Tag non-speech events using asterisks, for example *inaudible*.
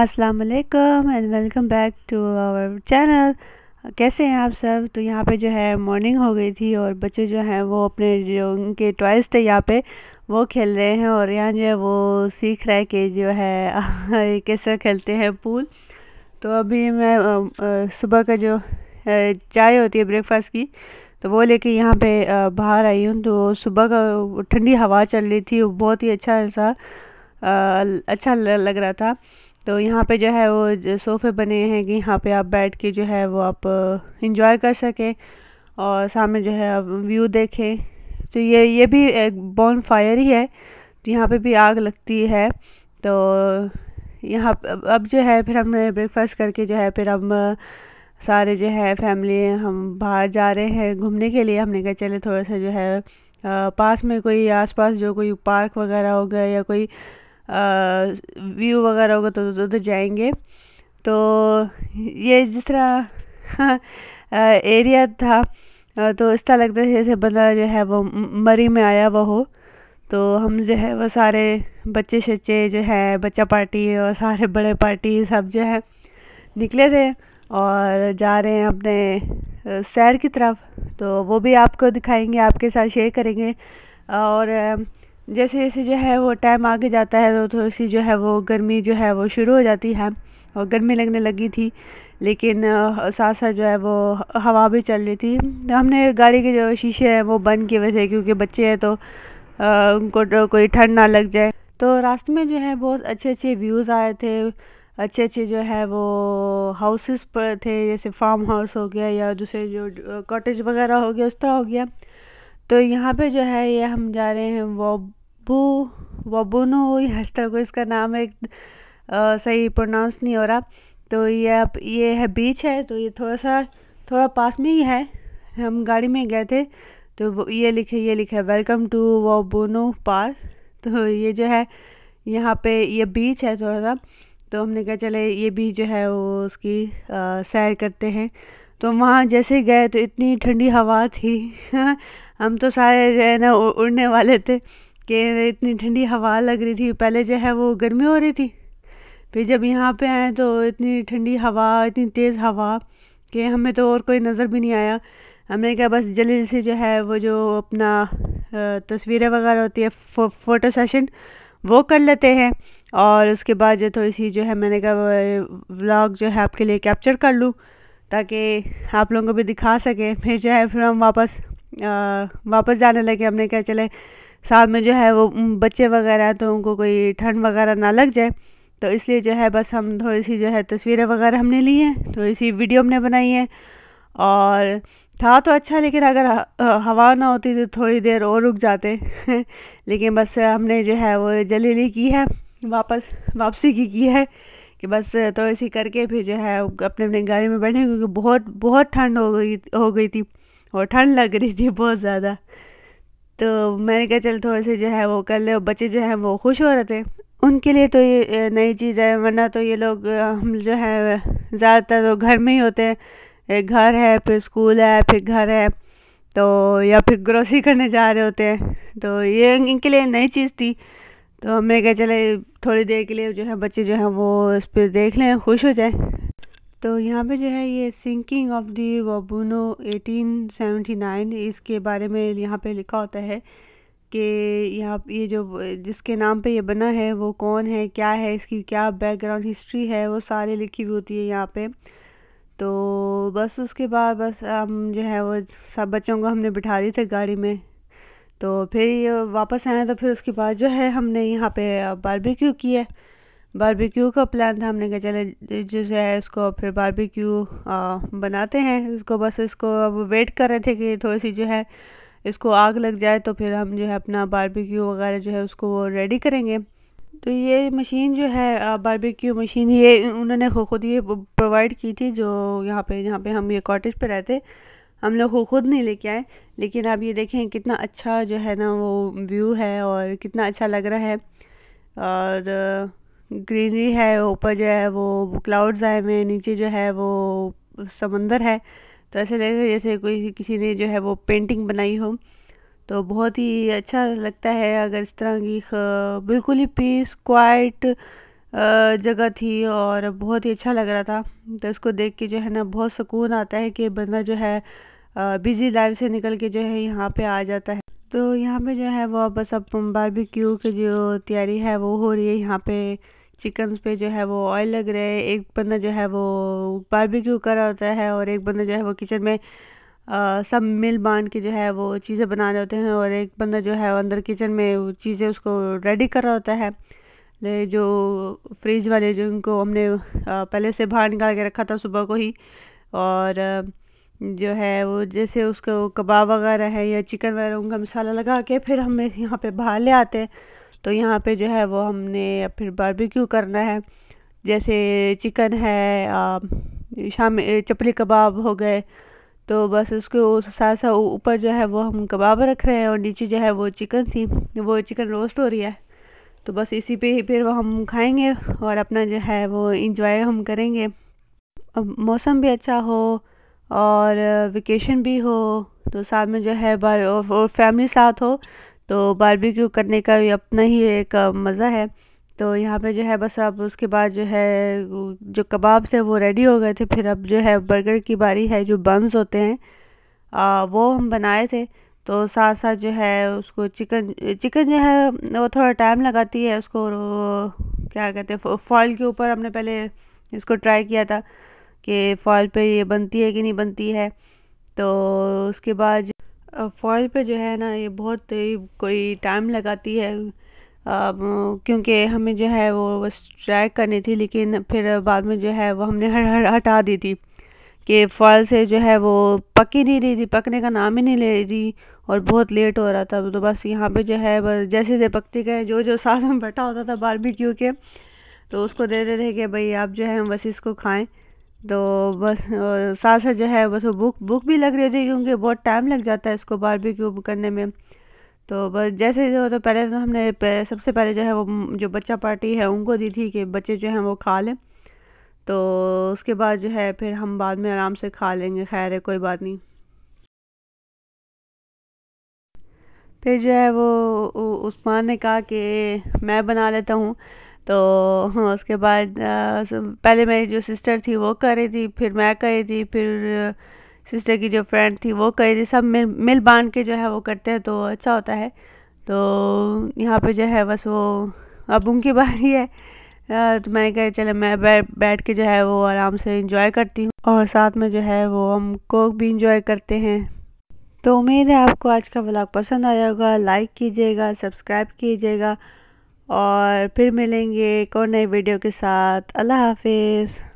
असलकम and welcome back to our channel कैसे हैं आप सब तो यहाँ पे जो है मॉर्निंग हो गई थी और बच्चे जो हैं वो अपने जो उनके टॉयस थे यहाँ पे वो खेल रहे हैं और यहाँ जो है वो सीख रहा है कि जो है *laughs* कैसे खेलते हैं पूल तो अभी मैं सुबह का जो चाय होती है ब्रेकफास्ट की तो वो लेके यहाँ पे बाहर आई हूँ तो सुबह का ठंडी हवा चल रही थी बहुत ही अच्छा ऐसा अच्छा लग रहा था तो यहाँ पे जो है वो सोफ़े बने हैं कि यहाँ पे आप बैठ के जो है वो आप इंजॉय कर सकें और सामने जो है आप व्यू देखें तो ये ये भी एक बॉन फायर ही है तो यहाँ पे भी आग लगती है तो यहाँ अब जो है फिर हमने ब्रेकफास्ट करके जो है फिर हम सारे जो है फैमिली हम बाहर जा रहे हैं घूमने के लिए हमने कहा चले थोड़ा सा जो है पास में कोई आसपास जो कोई पार्क वगैरह हो गया या कोई व्यू वगैरह होगा तो उधर जाएंगे तो ये जिस तरह एरिया *laughs* था तो इस तरह लगता है जैसे बंदा जो है वो मरी में आया हुआ हो तो हम जो है वो सारे बच्चे शच्चे जो है बच्चा पार्टी और सारे बड़े पार्टी सब जो है निकले थे और जा रहे हैं अपने सैर की तरफ तो वो भी आपको दिखाएंगे आपके साथ शेयर करेंगे और जैसे जैसे जो है वो टाइम आगे जाता है तो थोड़ी सी जो है वो गर्मी जो है वो शुरू हो जाती है और गर्मी लगने लगी थी लेकिन साथ साथ जो है वो हवा भी चल रही थी तो हमने गाड़ी के जो शीशे हैं वो बंद किए हुए थे क्योंकि बच्चे हैं तो उनको उनको तो कोई ठंड ना लग जाए तो रास्ते में जो है बहुत अच्छे अच्छे व्यूज़ आए थे अच्छे अच्छे जो है वो हाउसेस पर थे जैसे फार्म हाउस हो गया या दूसरे जो कॉटेज वगैरह हो गया उस तरह हो गया तो यहाँ पे जो है ये हम जा रहे हैं वो वो वबोनो हस्तर को इसका नाम है आ, सही प्रोनाउंस नहीं हो रहा तो ये आप ये है बीच है तो ये थोड़ा सा थोड़ा पास में ही है हम गाड़ी में गए थे तो ये लिखे ये लिखे वेलकम टू वबोनो पार्क तो ये जो है यहाँ पे ये बीच है थोड़ा सा तो हमने कहा चले ये बीच जो है वो उसकी आ, सैर करते हैं तो वहाँ जैसे गए तो इतनी ठंडी हवा थी *laughs* हम तो सारे जो है ना उड़ने वाले थे कि इतनी ठंडी हवा लग रही थी पहले जो है वो गर्मी हो रही थी फिर जब यहाँ पे आए तो इतनी ठंडी हवा इतनी तेज़ हवा कि हमें तो और कोई नज़र भी नहीं आया हमने कहा बस जल्दी से जो है वो जो अपना तस्वीरें वगैरह होती है फो, फोटो सेशन वो कर लेते हैं और उसके बाद जो थोड़ी सी जो है मैंने कहा व्लॉग जो है आपके लिए कैप्चर कर लूँ ताकि आप लोगों को भी दिखा सकें फिर जो है फिर हम वापस आ, वापस जाने लगे हमने कहा चले साथ में जो है वो बच्चे वगैरह तो उनको कोई ठंड वगैरह ना लग जाए तो इसलिए जो है बस हम थोड़ी सी जो है तस्वीरें वगैरह हमने ली हैं थोड़ी सी वीडियो हमने बनाई है और था तो अच्छा लेकिन अगर हवा ना होती तो थोड़ी देर और रुक जाते *laughs* लेकिन बस हमने जो है वो जलीली की है वापस वापसी की की है कि बस थोड़ी सी करके फिर जो है अपने अपने गाड़ी में बैठे क्योंकि बहुत बहुत ठंड हो गई हो गई थी और ठंड लग रही थी बहुत ज़्यादा तो मैंने कहा चल थोड़े से जो है वो कर ले बच्चे जो है वो खुश हो रहे थे उनके लिए तो ये नई चीज़ है वरना तो ये लोग हम जो है ज़्यादातर तो घर में ही होते हैं एक घर है फिर स्कूल है फिर घर है तो या फिर ग्रोसरी *laughs* करने जा रहे होते हैं तो ये इनके लिए नई चीज़ थी तो हमने कहा चले थोड़ी देर के लिए जो है बच्चे जो है वो इस पर देख लें खुश हो जाए तो यहाँ पे जो है ये सिंकिंग ऑफ दी वबूनो 1879 इसके बारे में यहाँ पे लिखा होता है कि यहाँ ये जो जिसके नाम पे ये बना है वो कौन है क्या है इसकी क्या बैकग्राउंड हिस्ट्री है वो सारी लिखी हुई होती है यहाँ पे तो बस उसके बाद बस हम जो है वो सब बच्चों को हमने बिठा दिए थे गाड़ी में तो फिर वापस आए तो फिर उसके बाद जो है हमने यहाँ पे बारबेक्यू किया बारबेक्यू का प्लान था हमने कहा चले जो है इसको फिर बारबेक्यू बनाते हैं इसको बस इसको अब वेट कर रहे थे कि थोड़ी सी जो है इसको आग लग जाए तो फिर हम जो है अपना बारबेक्यू वगैरह जो है उसको रेडी करेंगे तो ये मशीन जो है बारबेक्यू मशीन ये उन्होंने खुद ये प्रोवाइड की थी जो यहाँ पे यहाँ पे हम ये कॉटेज पे रहते हम लोग को खुद नहीं लेके आए लेकिन आप ये देखें कितना अच्छा जो है ना वो व्यू है और कितना अच्छा लग रहा है और ग्रीनरी है ऊपर जो है वो क्लाउड्स आए हुए हैं नीचे जो है वो समंदर है तो ऐसे लगे जैसे कोई किसी ने जो है वो पेंटिंग बनाई हो तो बहुत ही अच्छा लगता है अगर इस तरह की बिल्कुल ही पीस क्वाइट जगह थी और बहुत ही अच्छा लग रहा था तो इसको देख के जो है ना बहुत सुकून आता है कि बंदा जो है बिज़ी लाइफ से निकल के जो है यहाँ पे आ जाता है तो यहाँ पे जो है वो बस अब बारबेक्यू की जो तैयारी है वो हो रही है यहाँ पे चिकन्स पे जो है वो ऑयल लग रहा है एक बंदा जो है वो बारबेक्यू कर रहा होता है और एक बंदा जो है वो किचन में आ, सब मिल बांध के जो है वो चीज़ें बना रहे होते हैं और एक बंदा जो है वो अंदर किचन में चीज़ें उसको रेडी कर रहा होता है जो फ्रिज वाले जो उनको हमने पहले से बाहर निकाल के रखा था सुबह को ही और जो है वो जैसे उसको कबाब वगैरह है या चिकन वगैरह उनका मसाला लगा के फिर हम यहाँ पे बाहर ले आते हैं तो यहाँ पे जो है वो हमने फिर बारबेक्यू करना है जैसे चिकन है शाम चपली कबाब हो गए तो बस उसके उस साथ साथ ऊपर जो है वो हम कबाब रख रहे हैं और नीचे जो है वो चिकन थी वो चिकन रोस्ट हो रही है तो बस इसी पे ही फिर वो हम खाएंगे और अपना जो है वो इंजॉय हम करेंगे मौसम भी अच्छा हो और वेकेशन भी हो तो साथ में जो है और फैमिली साथ हो तो बारबेक्यू करने का भी अपना ही एक मज़ा है तो यहाँ पे जो है बस अब उसके बाद जो है जो कबाब थे वो रेडी हो गए थे फिर अब जो है बर्गर की बारी है जो बंस होते हैं आ, वो हम बनाए थे तो साथ साथ जो है उसको चिकन चिकन जो है वो थोड़ा टाइम लगाती है उसको क्या कहते हैं फॉल के ऊपर हमने पहले इसको ट्राई किया था कि फॉल पे ये बनती है कि नहीं बनती है तो उसके बाद फॉल पे जो है ना ये बहुत कोई टाइम लगाती है क्योंकि हमें जो है वो स्ट्राइक करनी थी लेकिन फिर बाद में जो है वो हमने हर हर हटा दी थी कि फॉल से जो है वो पकी नहीं रही थी पकने का नाम ही नहीं ले रही थी और बहुत लेट हो रहा था तो बस यहाँ पे जो है बस जैसे जैसे पकते गए जो जो साथ में *laughs* बैठा होता था बारबेक्यू के तो उसको दे देते थे कि भाई आप जो है बस इसको खाएँ तो बस साथ साथ जो है बस वो भूख भूख भी लग रही होती है क्योंकि बहुत टाइम लग जाता है इसको बारबेक्यू करने में तो बस जैसे जो तो पहले तो हमने सबसे पहले जो है वो जो बच्चा पार्टी है उनको दी थी कि बच्चे जो हैं वो खा लें तो उसके बाद जो है फिर हम बाद में आराम से खा लेंगे खैर है कोई बात नहीं फिर जो है वो उस्मान ने कहा कि मैं बना लेता हूँ तो हाँ, उसके बाद पहले मेरी जो सिस्टर थी वो कर रही थी फिर मैं कर रही थी फिर सिस्टर की जो फ्रेंड थी वो कर रही थी सब मिल मिल बांध के जो है वो करते हैं तो अच्छा होता है तो यहाँ पे जो है बस वो अब उनकी बारी है तो मैंने कहा चलो मैं बैठ बैठ के जो है वो आराम से इंजॉय करती हूँ और साथ में जो है वो हम कोक भी इंजॉय करते हैं तो उम्मीद है आपको आज का ब्लॉग पसंद आया होगा लाइक कीजिएगा सब्सक्राइब कीजिएगा और फिर मिलेंगे एक और नई वीडियो के साथ अल्लाह हाफिज़